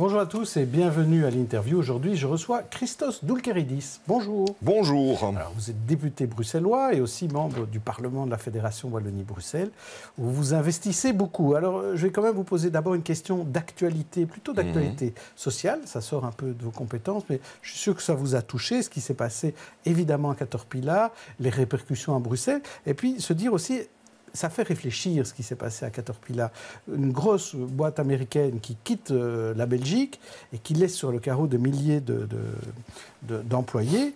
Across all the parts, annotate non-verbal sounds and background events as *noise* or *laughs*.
Bonjour à tous et bienvenue à l'interview. Aujourd'hui, je reçois Christos Doulkeridis. Bonjour. Bonjour. vous êtes député bruxellois et aussi membre du Parlement de la Fédération Wallonie-Bruxelles, où vous investissez beaucoup. Alors, euh, je vais quand même vous poser d'abord une question d'actualité, plutôt d'actualité mhm. sociale. Ça sort un peu de vos compétences, mais je suis sûr que ça vous a touché, ce qui s'est passé évidemment à Caterpillar, les répercussions à Bruxelles, et puis se dire aussi, ça fait réfléchir ce qui s'est passé à Caterpillar. Une grosse boîte américaine qui quitte euh, la Belgique et qui laisse sur le carreau des milliers d'employés. De,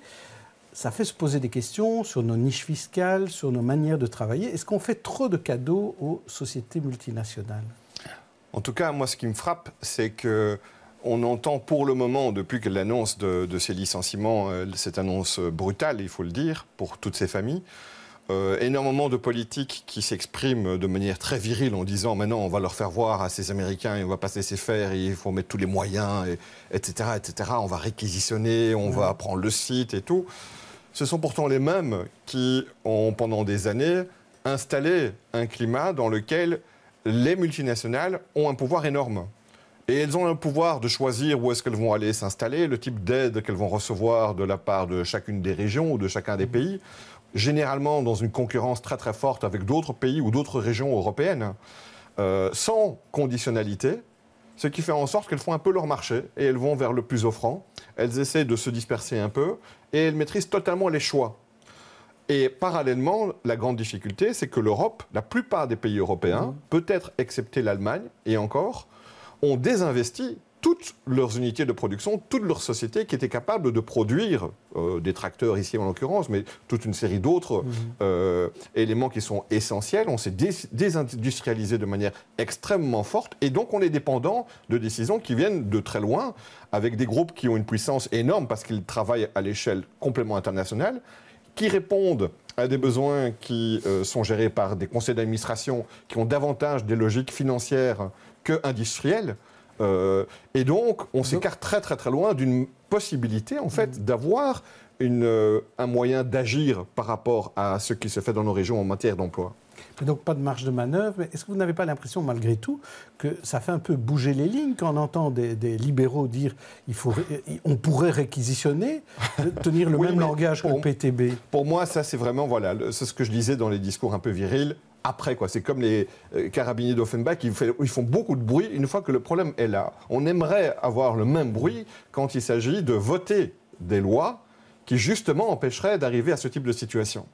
ça fait se poser des questions sur nos niches fiscales, sur nos manières de travailler. Est-ce qu'on fait trop de cadeaux aux sociétés multinationales En tout cas, moi, ce qui me frappe, c'est que on entend pour le moment, depuis que l'annonce de, de, ces licenciements, euh, cette annonce brutale, il faut le dire, pour toutes ces familles, euh, énormément de politiques qui s'expriment de manière très virile en disant maintenant on va leur faire voir à ces Américains on va passer ses fers, il faut mettre tous les moyens, etc., etc. On va réquisitionner, on va prendre le site et tout. Ce sont pourtant les mêmes qui ont pendant des années installé un climat dans lequel les multinationales ont un pouvoir énorme. Et elles ont le pouvoir de choisir où est-ce qu'elles vont aller s'installer, le type d'aide qu'elles vont recevoir de la part de chacune des régions ou de chacun des mmh. pays généralement dans une concurrence très très forte avec d'autres pays ou d'autres régions européennes, euh, sans conditionnalité, ce qui fait en sorte qu'elles font un peu leur marché et elles vont vers le plus offrant, elles essaient de se disperser un peu et elles maîtrisent totalement les choix. Et parallèlement, la grande difficulté, c'est que l'Europe, la plupart des pays européens, mmh. peut-être excepté l'Allemagne et encore, ont désinvesti toutes leurs unités de production, toutes leurs sociétés qui étaient capables de produire euh, des tracteurs ici en l'occurrence, mais toute une série d'autres mhm. euh, éléments qui sont essentiels. On s'est désindustrialisé de manière extrêmement forte et donc on est dépendant de décisions qui viennent de très loin, avec des groupes qui ont une puissance énorme parce qu'ils travaillent à l'échelle complètement internationale, qui répondent à des besoins qui euh, sont gérés par des conseils d'administration qui ont davantage des logiques financières que industrielles. Euh, et donc, on s'écarte très très très loin d'une possibilité, en fait, hmm. d'avoir euh, un moyen d'agir par rapport à ce qui se fait dans nos régions en matière d'emploi. Donc pas de marge de manœuvre. Mais est-ce que vous n'avez pas l'impression, malgré tout, que ça fait un peu bouger les lignes quand on entend des, libéraux dire il euh, on pourrait réquisitionner, tenir le *laughs* même langage que le PTB Pour moi, ça c'est vraiment voilà, c'est ce que je disais dans les discours un peu virils après. quoi. C'est comme les euh, carabiniers d'Offenbach, ils, font beaucoup de bruit une fois que le problème est là. On aimerait avoir le même bruit quand il s'agit de voter des lois qui justement empêcheraient d'arriver à ce type de situation.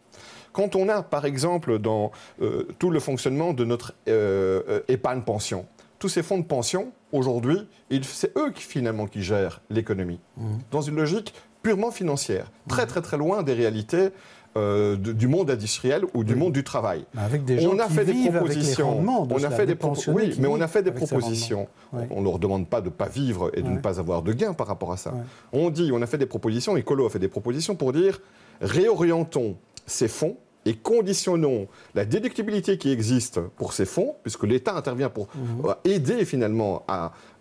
Quand on a, par exemple, dans euh, tout le fonctionnement de notre euh, épargne pension, tous ces fonds de pension, aujourd'hui, c'est eux qui finalement qui gèrent l'économie. Mmh. Dans une logique purement financière, très mm. très très loin des réalités euh, du monde industriel ou du monde du travail. Avec des gens on a fait des propositions. on a fait des oui, mais on a fait des propositions. On ne leur demande pas de ne pas vivre et de ne pas avoir de gains par rapport à ça. On dit, on a fait des propositions, Écolo a fait des propositions pour dire réorientons ces fonds et conditionnons la déductibilité qui existe pour ces fonds, puisque l'État intervient pour mhm. euh, aider finalement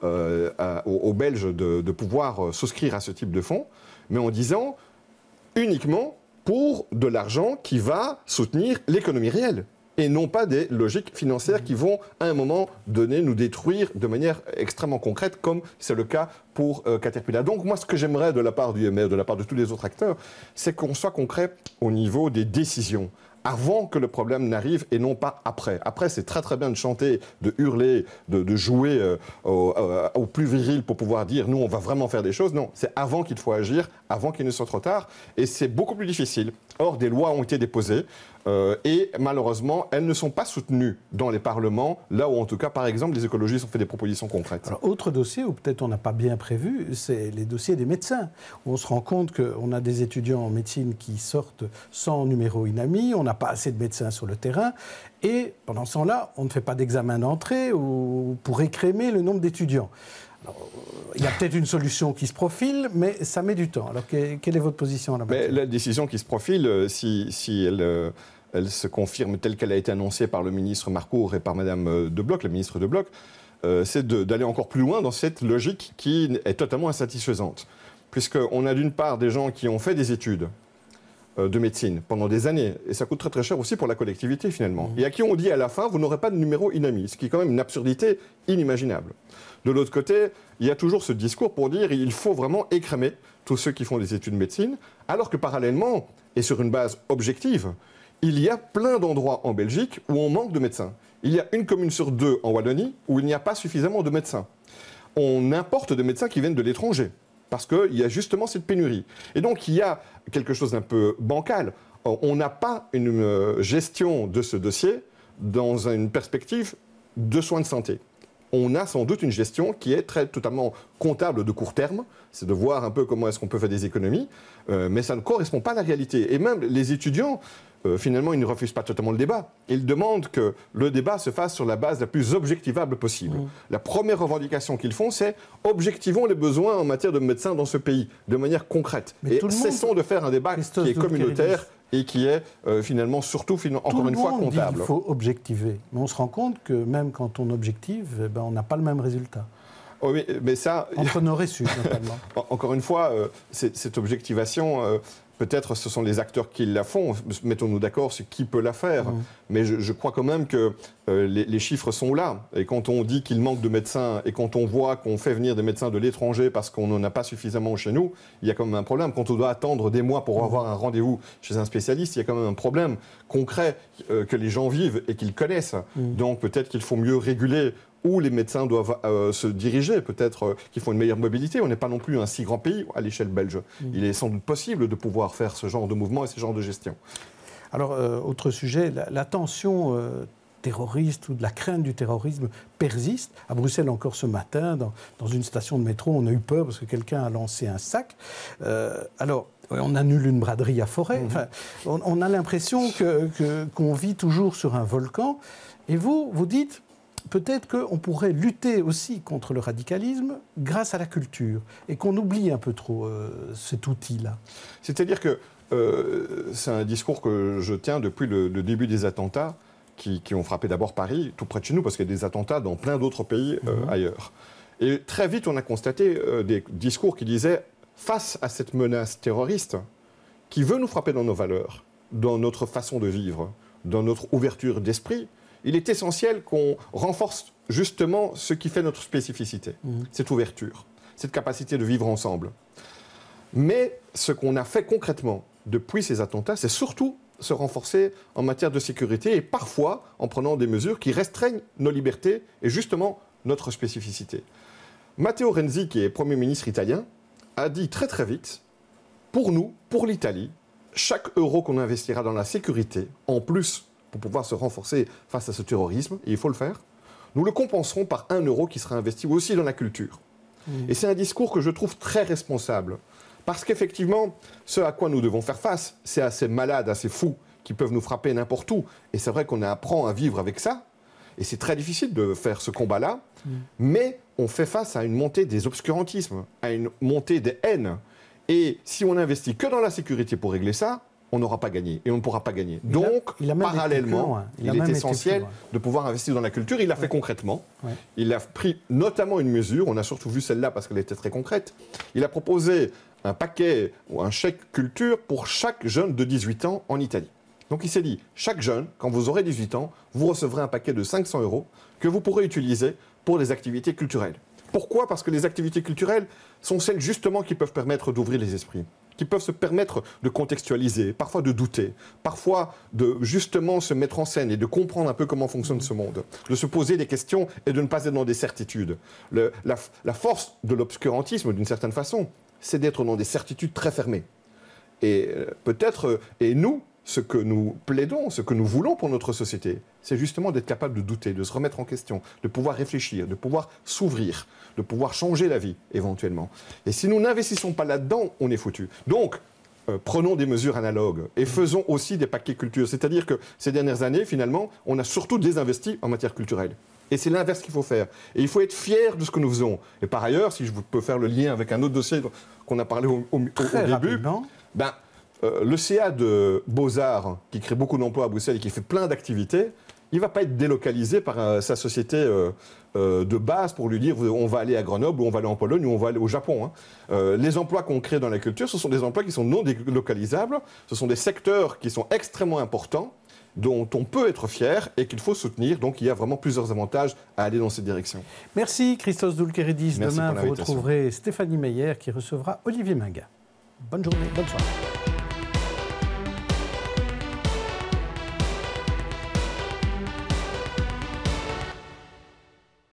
euh, aux, Belges de, de pouvoir souscrire à ce type de fonds, mais en disant uniquement pour de l'argent qui va soutenir l'économie réelle et non pas des logiques financières qui vont, à un moment donné, nous détruire de manière extrêmement concrète, comme c'est le cas pour euh, Caterpillar. Donc moi, ce que j'aimerais de la part du MR, de la part de tous les autres acteurs, c'est qu'on soit concret au niveau des décisions avant que le problème n'arrive et non pas après. Après, c'est très très bien de chanter, de hurler, de, jouer euh, au, euh, au, plus viril pour pouvoir dire nous on va vraiment faire des choses. Non, c'est avant qu'il faut agir, avant qu'il ne soit trop tard, et c'est beaucoup plus difficile. Or, des lois ont été déposées. Euh, et malheureusement, elles ne sont pas soutenues dans les parlements, là où en tout cas, par exemple, les écologistes ont fait des propositions concrètes. autre dossier où peut-être on n'a pas bien prévu, c'est les dossiers des médecins. On se rend compte qu'on a des étudiants en médecine qui sortent sans numéro INAMI, on n'a pas assez de médecins sur le terrain, et pendant ce temps-là, on ne fait pas d'examen d'entrée ou pour écrémer le nombre d'étudiants. Il y a peut-être une solution qui se profile, mais ça met du temps. Alors, quelle est votre position là mais La décision qui se profile, euh, si, euh, elle, se confirme telle qu'elle a été annoncée par le ministre Marcourt et par Madame euh, De Bloch, la ministre De Bloch, c'est d'aller encore plus loin dans cette logique qui est totalement insatisfaisante. Puisqu'on a d'une part des gens qui ont fait des études de médecine pendant des années, et ça coûte très très cher aussi pour la collectivité finalement, mmh. et à qui on dit à la fin, vous n'aurez pas de numéro INAMI, ce qui est quand même une absurdité inimaginable. De l'autre côté, il y a toujours ce discours pour dire il faut vraiment écrémer tous ceux qui font des études de médecine, alors que parallèlement, et sur une base objective, il y a plein d'endroits en Belgique où on manque de médecins. Il y a une commune sur deux en Wallonie où il n'y a pas suffisamment de médecins. On importe des médecins qui viennent de l'étranger parce qu'il y a justement cette pénurie. Et donc il y a quelque chose d'un peu bancal. On n'a pas une euh, gestion de ce dossier dans une perspective de soins de santé on a sans doute une gestion qui est très totalement comptable de court terme, c'est de voir un peu comment est-ce qu'on peut faire des économies, euh, mais ça ne correspond pas à la réalité. Et même les étudiants, euh, finalement, ils ne refusent pas totalement le débat. Ils demandent que le débat se fasse sur la base la plus objectivable possible. La première revendication qu'ils font, c'est objectivons les besoins en matière de médecins dans ce pays, de manière concrète. et cessons de faire un débat qui est communautaire et qui est euh, finalement surtout, encore une fois, comptable. il faut objectiver. Mais on se rend compte que même quand on objective, eh ben, on n'a pas le même résultat. Oh, mais ça. Entre nos *laughs* Encore une fois, euh, cette objectivation. Euh, peut-être ce sont les acteurs qui la font. Mettons-nous d'accord sur qui peut la faire. Mmh. Mais je, crois quand même que euh, les, chiffres sont là. Et quand on dit qu'il manque de médecins et quand on voit qu'on fait venir des médecins de l'étranger parce qu'on n'en a pas suffisamment chez nous, il y a quand même un problème. Quand on doit attendre des mois pour mmh. avoir un rendez-vous chez un spécialiste, il y a quand même un problème concret que les gens vivent et qu'ils connaissent. Mmh. Donc peut-être qu'il faut mieux réguler où les médecins doivent euh, se diriger, peut-être euh, qu'ils font une meilleure mobilité. On n'est pas non plus un si grand pays à l'échelle belge. Mm. Il est sans doute possible de pouvoir faire ce genre de mouvement et ce genre de gestion. Alors, euh, autre sujet, la, tension terroriste ou de la crainte du terrorisme persiste. À Bruxelles, encore ce matin, dans, une station de métro, on a eu peur parce que quelqu'un a lancé un sac. alors, on annule une braderie à forêt. Mhm. on, a l'impression qu'on vit toujours sur un volcan. Et vous, vous dites, peut-être qu'on pourrait lutter aussi contre le radicalisme grâce à la culture et qu'on oublie un peu trop euh, cet outil-là. C'est-à-dire que euh, c'est un discours que je tiens depuis le, début des attentats qui, ont frappé d'abord Paris, tout près de chez nous, parce qu'il y a des attentats dans plein d'autres pays euh, mhm. ailleurs. Et très vite, on a constaté des discours qui disaient face à cette menace terroriste qui veut nous frapper dans nos valeurs, dans notre façon de vivre, dans notre ouverture d'esprit, il est essentiel qu'on renforce justement ce qui fait notre spécificité, mhm. cette ouverture, cette capacité de vivre ensemble. Mais ce qu'on a fait concrètement depuis ces attentats, c'est surtout se renforcer en matière de sécurité et parfois en prenant des mesures qui restreignent nos libertés et justement notre spécificité. Matteo Renzi, qui est Premier ministre italien, a dit très très vite, pour nous, pour l'Italie, chaque euro qu'on investira dans la sécurité, en plus pour pouvoir se renforcer face à ce terrorisme, et il faut le faire, nous le compenserons par un euro qui sera investi aussi dans la culture. Et c'est un discours que je trouve très responsable, parce qu'effectivement, ce à quoi nous devons faire face, c'est à ces malades, à ces fous qui peuvent nous frapper n'importe où, et c'est vrai qu'on apprend à vivre avec ça, et c'est très difficile de faire ce combat-là, mais on fait face à une montée des obscurantismes, à une montée des haines. Et si on n'investit que dans la sécurité pour régler ça, on n'aura pas gagné et on ne pourra pas gagner. Donc, parallèlement, hein. il, est essentiel de pouvoir investir dans la culture. Il l'a fait concrètement. Il a pris notamment une mesure, on a surtout vu celle-là parce qu'elle était très concrète. Il a proposé un paquet ou un chèque culture pour chaque jeune de 18 ans en Italie. Donc il s'est dit, chaque jeune, quand vous aurez 18 ans, vous recevrez un paquet de 500 euros que vous pourrez utiliser pour des activités culturelles. Pourquoi Parce que les activités culturelles sont celles justement qui peuvent permettre d'ouvrir les esprits qui peuvent se permettre de contextualiser, parfois de douter, parfois de justement se mettre en scène et de comprendre un peu comment fonctionne ce monde, de se poser des questions et de ne pas être dans des certitudes. la, la force de l'obscurantisme, d'une certaine façon, c'est d'être dans des certitudes très fermées. Et euh, peut-être, euh, et nous, ce que nous plaidons, ce que nous voulons pour notre société, c'est justement d'être capable de douter, de se remettre en question, de pouvoir réfléchir, de pouvoir s'ouvrir, de pouvoir changer la vie éventuellement. Et si nous n'investissons pas là-dedans, on est foutu. Donc, euh, prenons des mesures analogues et mmh. faisons aussi des paquets culturels. C'est-à-dire que ces dernières années, finalement, on a surtout désinvesti en matière culturelle. Et c'est l'inverse qu'il faut faire. Et il faut être fier de ce que nous faisons. Et par ailleurs, si je peux faire le lien avec un autre dossier qu'on a parlé au, début, ben, euh, le CA de Beaux-Arts, qui crée beaucoup d'emplois à Bruxelles et qui fait plein d'activités, il ne va pas être délocalisé par euh, sa société euh, de base pour lui dire on va aller à Grenoble, ou on va aller en Pologne, ou on va aller au Japon. Hein. les emplois qu'on crée dans la culture, ce sont des emplois qui sont non délocalisables, ce sont des secteurs qui sont extrêmement importants, dont on peut être fier et qu'il faut soutenir. Donc il y a vraiment plusieurs avantages à aller dans cette direction. Merci Christos Doulkeridis. Demain, vous retrouverez Stéphanie Meyer qui recevra Olivier Minga. Bonne journée, bonne soirée.